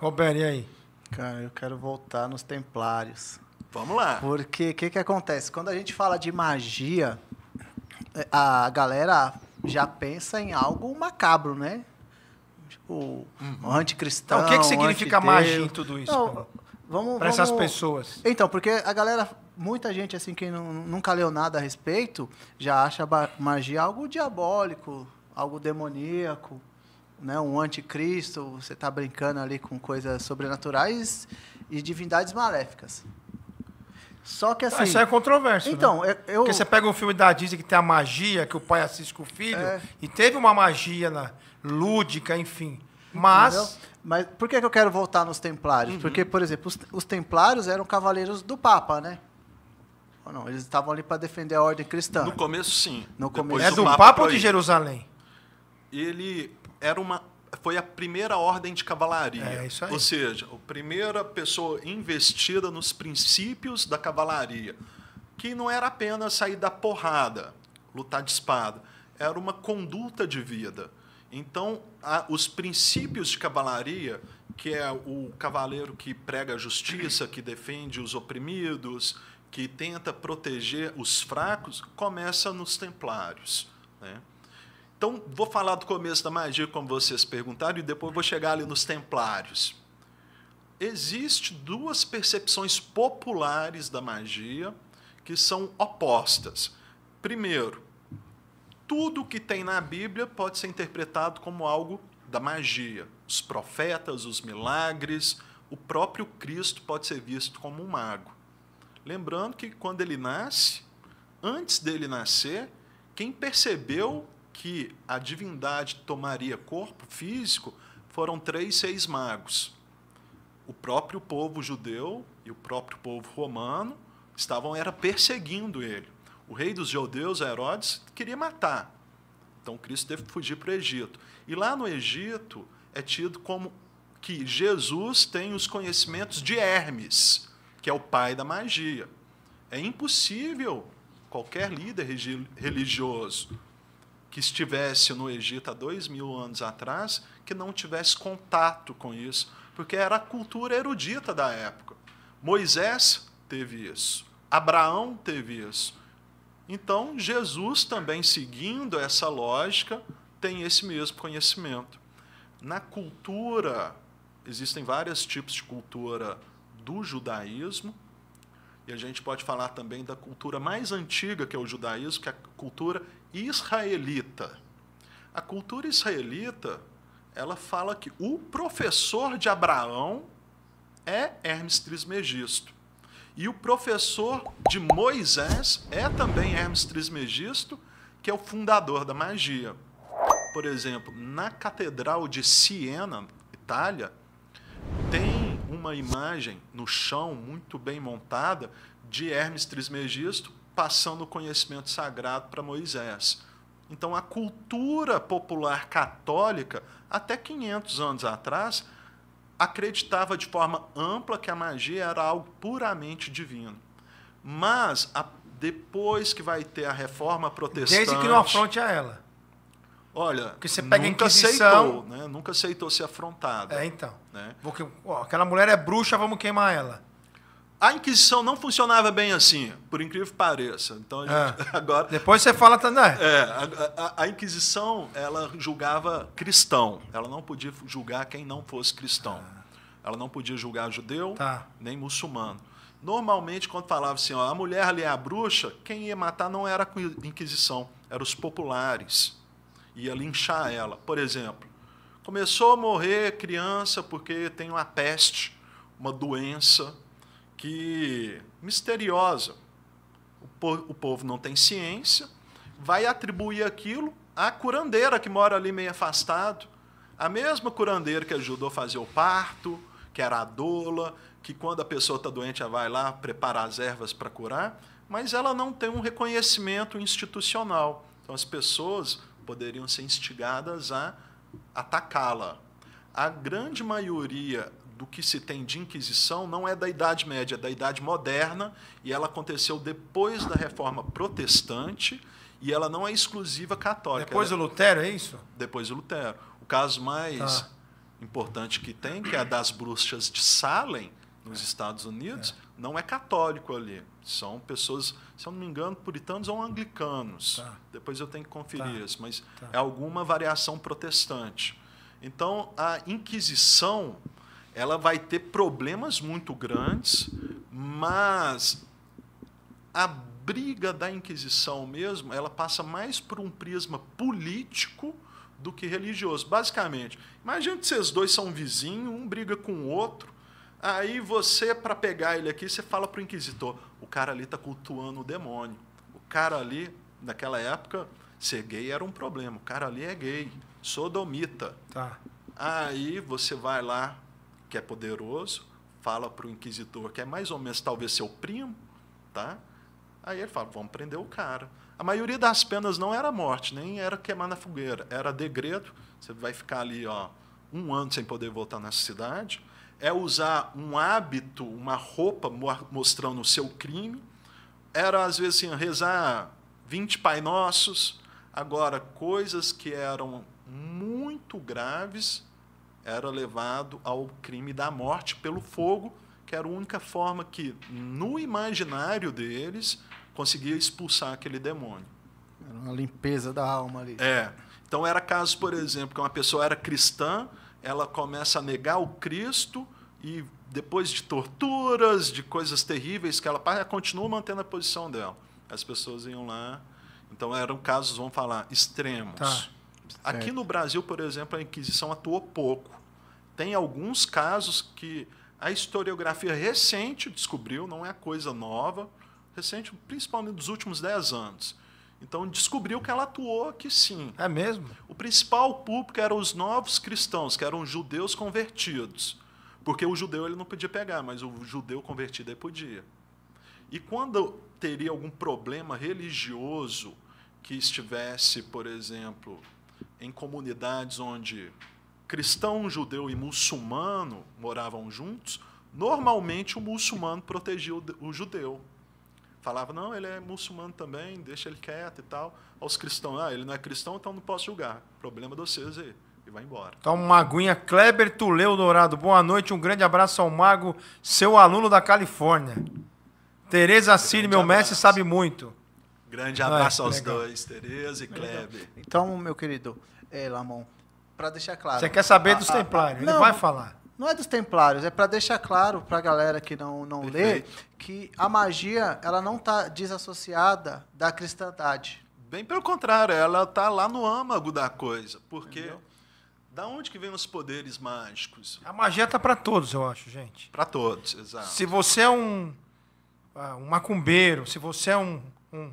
Roberto, e aí? Cara, eu quero voltar nos Templários. Vamos lá. Porque o que, que acontece? Quando a gente fala de magia, é, a galera já pensa em algo macabro, né? Tipo, uhum. anticristão. Então, o que, que significa magia em tudo isso? Então, vamos, para vamos... essas pessoas. Então, porque a galera, muita gente assim que nunca leu nada a respeito, já acha magia algo diabólico, algo demoníaco né, um anticristo, você está brincando ali com coisas sobrenaturais e divindades maléficas. Só que assim. Ah, isso é controverso. Então, né? eu. Porque você pega um filme da Disney que tem a magia, que o pai assiste com o filho, é... e teve uma magia na, né, lúdica, enfim. Mas. Entendeu? Mas por que, que eu quero voltar nos Templários? Uhum. Porque, por exemplo, os, os Templários eram cavaleiros do Papa, né? Ou não? Eles estavam ali para defender a ordem cristã. No começo, sim. No começo. É do Papa, Papa ou de Jerusalém? Ele era uma foi a primeira ordem de cavalaria. É, isso aí. Ou seja, a primeira pessoa investida nos princípios da cavalaria, que não era apenas sair da porrada, lutar de espada, era uma conduta de vida. Então, a, os princípios de cavalaria, que é o cavaleiro que prega a justiça, que defende os oprimidos, que tenta proteger os fracos, começa nos templários. Né? Então, vou falar do começo da magia, como vocês perguntaram, e depois vou chegar ali nos templários. Existem duas percepções populares da magia que são opostas. Primeiro, tudo que tem na Bíblia pode ser interpretado como algo da magia. Os profetas, os milagres, o próprio Cristo pode ser visto como um mago. Lembrando que quando ele nasce, antes dele nascer, quem percebeu que a divindade tomaria corpo físico foram três seis magos. O próprio povo judeu e o próprio povo romano estavam era perseguindo ele. O rei dos judeus, Herodes, queria matar. Então Cristo teve que fugir para o Egito. E lá no Egito é tido como que Jesus tem os conhecimentos de Hermes, que é o pai da magia. É impossível qualquer líder religioso que estivesse no Egito há dois mil anos atrás que não tivesse contato com isso, porque era a cultura erudita da época. Moisés teve isso, Abraão teve isso. Então, Jesus também, seguindo essa lógica, tem esse mesmo conhecimento. Na cultura, existem vários tipos de cultura do judaísmo, e a gente pode falar também da cultura mais antiga que é o judaísmo, que é a cultura israelita. A cultura israelita, ela fala que o professor de Abraão é Hermes Trismegisto. E o professor de Moisés é também Hermes Trismegisto, que é o fundador da magia. Por exemplo, na Catedral de Siena, Itália, uma imagem no chão, muito bem montada, de Hermes Trismegisto passando o conhecimento sagrado para Moisés. Então, a cultura popular católica, até 500 anos atrás, acreditava de forma ampla que a magia era algo puramente divino. Mas, a, depois que vai ter a reforma protestante. Desde que não afronte a ela. Olha, porque você pega nunca aceitou, né? Nunca aceitou ser afrontada. É, então. Né? Porque, ó, aquela mulher é bruxa, vamos queimar ela. A Inquisição não funcionava bem assim, por incrível que pareça. Então gente, é. agora depois você fala também. É, a, a, a, Inquisição ela julgava cristão. Ela não podia julgar quem não fosse cristão. Ela não podia julgar judeu tá. nem muçulmano. Normalmente quando falava assim, ó, a mulher ali é a bruxa, quem ia matar não era a Inquisição, eram os populares ia linchar ela. Por exemplo, começou a morrer criança porque tem uma peste, uma doença que misteriosa. O, povo não tem ciência, vai atribuir aquilo à curandeira que mora ali meio afastado, a mesma curandeira que ajudou a fazer o parto, que era a doula, que quando a pessoa está doente ela vai lá preparar as ervas para curar, mas ela não tem um reconhecimento institucional. Então as pessoas poderiam ser instigadas a atacá-la. A grande maioria do que se tem de Inquisição não é da Idade Média, é da Idade Moderna, e ela aconteceu depois da Reforma Protestante, e ela não é exclusiva católica. Depois do Lutero, é isso? Depois do Lutero. O caso mais tá. importante que tem, que é a das bruxas de Salem, nos Estados Unidos, não é católico ali. São pessoas, se eu não me engano, puritanos ou anglicanos. Tá. Depois eu tenho que conferir tá. isso, mas tá. é alguma variação protestante. Então, a Inquisição ela vai ter problemas muito grandes, mas a briga da Inquisição mesmo, ela passa mais por um prisma político do que religioso, basicamente. Imagina que vocês dois são vizinhos, um briga com o outro, Aí você, para pegar ele aqui, você fala para o inquisitor: o cara ali está cultuando o demônio. O cara ali, naquela época, ser gay era um problema. O cara ali é gay, sodomita. Tá. Aí você vai lá, que é poderoso, fala para o inquisitor, que é mais ou menos talvez seu primo, tá? Aí ele fala: vamos prender o cara. A maioria das penas não era morte, nem era queimar na fogueira, era degredo. Você vai ficar ali ó, um ano sem poder voltar nessa cidade é usar um hábito, uma roupa mostrando o seu crime. Era, às vezes, assim, rezar 20 Pai Nossos. Agora, coisas que eram muito graves era levado ao crime da morte pelo fogo, que era a única forma que, no imaginário deles, conseguia expulsar aquele demônio. Era uma limpeza da alma ali. É. Então, era caso, por exemplo, que uma pessoa era cristã, ela começa a negar o Cristo e depois de torturas, de coisas terríveis que ela passa, ela continua mantendo a posição dela. As pessoas iam lá. Então eram casos, vamos falar, extremos. Tá. Aqui no Brasil, por exemplo, a Inquisição atuou pouco. Tem alguns casos que a historiografia recente descobriu, não é coisa nova, recente, principalmente dos últimos 10 anos então descobriu que ela atuou que sim. É mesmo? O principal público eram os novos cristãos, que eram judeus convertidos. Porque o judeu ele não podia pegar, mas o judeu convertido ele podia. E quando teria algum problema religioso que estivesse, por exemplo, em comunidades onde cristão, judeu e muçulmano moravam juntos, normalmente o muçulmano protegia o judeu falava, não, ele é muçulmano também, deixa ele quieto e tal. Aos cristãos, ah, ele não é cristão, então não posso julgar. Problema de vocês aí. E vai embora. Então, Maguinha Kleber Tuleu Dourado, boa noite, um grande abraço ao Mago, seu aluno da Califórnia. Tereza Cine, meu abraço. mestre, sabe muito. Grande abraço é, aos legal. dois, Tereza e legal. Kleber. Então, meu querido é, Lamon, para deixar claro. Você quer saber ah, dos a, Templários? A, ah, a, ele não, vai falar não é dos templários, é para deixar claro para a galera que não, não lê que a magia ela não está desassociada da cristandade. Bem pelo contrário, ela está lá no âmago da coisa, porque Entendeu? da onde que vem os poderes mágicos? A magia está para todos, eu acho, gente. Para todos, exato. Se você é um, ah, um macumbeiro, se você é um, um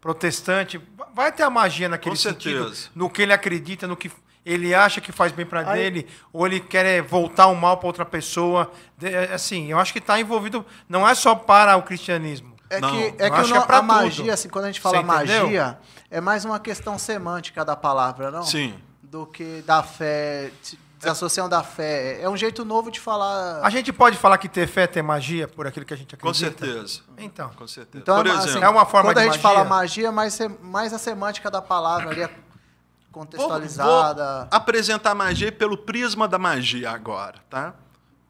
protestante, vai ter a magia naquele Com certeza. sentido, no que ele acredita, no que ele acha que faz bem para ele, ou ele quer eh, voltar o mal para outra pessoa. De, eh, assim, eu acho que está envolvido, não é só para o cristianismo. É não, que, é que, que é a magia, assim, quando a gente fala magia, é mais uma questão semântica da palavra, não? Sim. Do que da fé, desassociação da fé. É um jeito novo de falar. A gente pode falar que ter fé é ter magia por aquilo que a gente acredita? Com certeza. Então. Com certeza. Então, por assim, exemplo, assim, é uma forma quando de a gente magia, fala magia, mas é mais a semântica da palavra ali, contextualizada. Vou, vou apresentar a magia pelo prisma da magia agora, tá?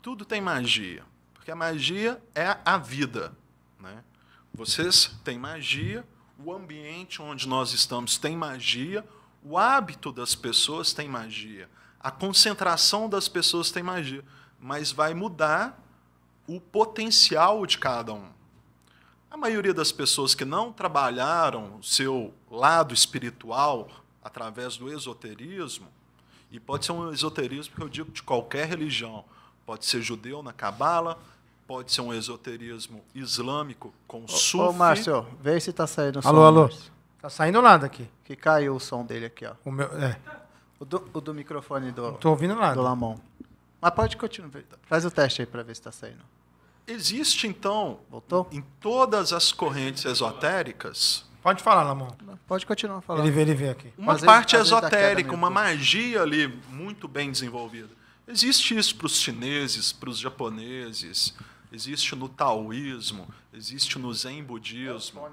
Tudo tem magia, porque a magia é a vida, né? Vocês têm magia, o ambiente onde nós estamos tem magia, o hábito das pessoas tem magia, a concentração das pessoas tem magia, mas vai mudar o potencial de cada um. A maioria das pessoas que não trabalharam o seu lado espiritual, através do esoterismo, e pode ser um esoterismo que eu digo de qualquer religião, pode ser judeu na cabala, pode ser um esoterismo islâmico com sufi. Ô, Márcio, vê se tá saindo o som. Alô, alô. está Tá saindo nada aqui. Que caiu o som dele aqui, ó. O meu, é. O do, o do microfone do. Não tô ouvindo nada. Do Lamon. Mas pode continuar. Faz o teste aí para ver se está saindo. Existe então, Voltou? em todas as correntes esotéricas, Pode falar, Lamon. Pode continuar falando. Ele vê, ele vê aqui. Uma parte esotérica, uma magia ali muito bem desenvolvida. Existe isso para os chineses, para os japoneses, existe no taoísmo, existe no zen budismo.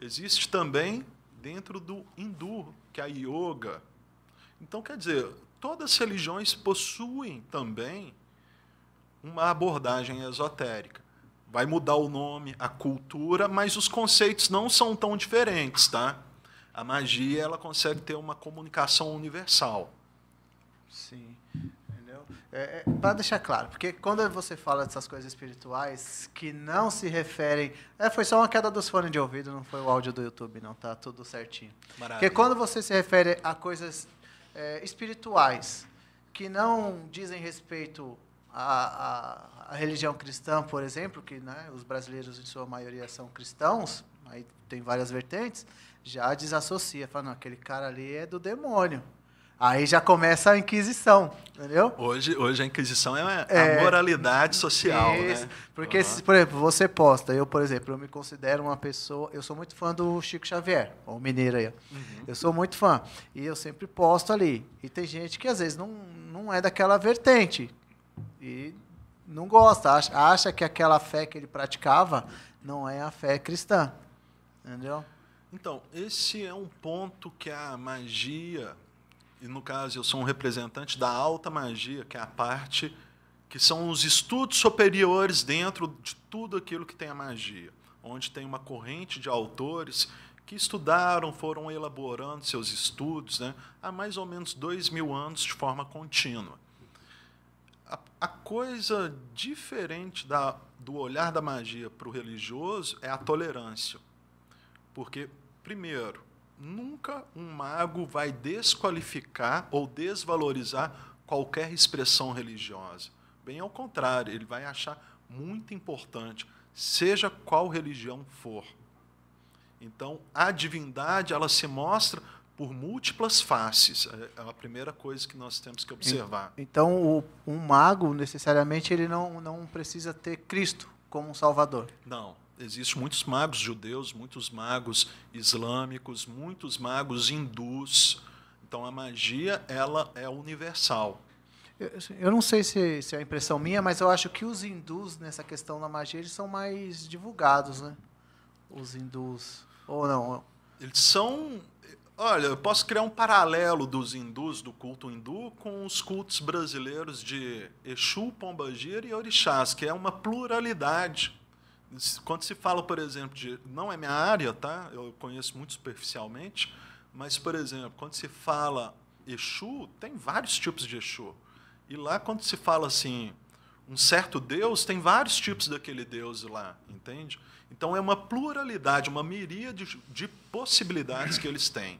É existe também dentro do hindu, que é a yoga. Então, quer dizer, todas as religiões possuem também uma abordagem esotérica vai mudar o nome, a cultura, mas os conceitos não são tão diferentes, tá? A magia ela consegue ter uma comunicação universal. Sim. É, é para deixar claro, porque quando você fala dessas coisas espirituais que não se referem. É, foi só uma queda dos fones de ouvido, não foi o áudio do YouTube, não, tá tudo certinho. Maravilha. Porque quando você se refere a coisas é, espirituais que não dizem respeito a, a, a religião cristã, por exemplo, que né, os brasileiros, em sua maioria, são cristãos, aí tem várias vertentes, já desassocia, fala, não, aquele cara ali é do demônio. Aí já começa a Inquisição, entendeu? Hoje, hoje a Inquisição é, é a moralidade social, né? isso, né? Porque, uhum. se, por exemplo, você posta, eu, por exemplo, eu me considero uma pessoa... Eu sou muito fã do Chico Xavier, o mineiro aí. Uhum. Eu sou muito fã. E eu sempre posto ali. E tem gente que, às vezes, não, não é daquela vertente e não gosta, acha, acha que aquela fé que ele praticava não é a fé cristã. Entendeu? Então, esse é um ponto que a magia, e no caso eu sou um representante da alta magia, que é a parte que são os estudos superiores dentro de tudo aquilo que tem a magia, onde tem uma corrente de autores que estudaram, foram elaborando seus estudos né, há mais ou menos dois mil anos de forma contínua a, a coisa diferente da, do olhar da magia para o religioso é a tolerância. Porque, primeiro, nunca um mago vai desqualificar ou desvalorizar qualquer expressão religiosa. Bem ao contrário, ele vai achar muito importante, seja qual religião for. Então, a divindade ela se mostra por múltiplas faces. É, é a primeira coisa que nós temos que observar. Então, o, um mago, necessariamente, ele não, não precisa ter Cristo como um salvador. Não. Existem muitos magos judeus, muitos magos islâmicos, muitos magos hindus. Então, a magia ela é universal. Eu, assim, eu não sei se, se é a impressão minha, mas eu acho que os hindus, nessa questão da magia, eles são mais divulgados, né? Os hindus. Ou não? Eles são Olha, eu posso criar um paralelo dos hindus, do culto hindu, com os cultos brasileiros de Exu, Pombagira e Orixás, que é uma pluralidade. Quando se fala, por exemplo, de. Não é minha área, tá? Eu conheço muito superficialmente, mas, por exemplo, quando se fala Exu, tem vários tipos de Exu. E lá, quando se fala assim, um certo Deus, tem vários tipos daquele Deus lá, entende? Então, é uma pluralidade, uma miríade de possibilidades que eles têm.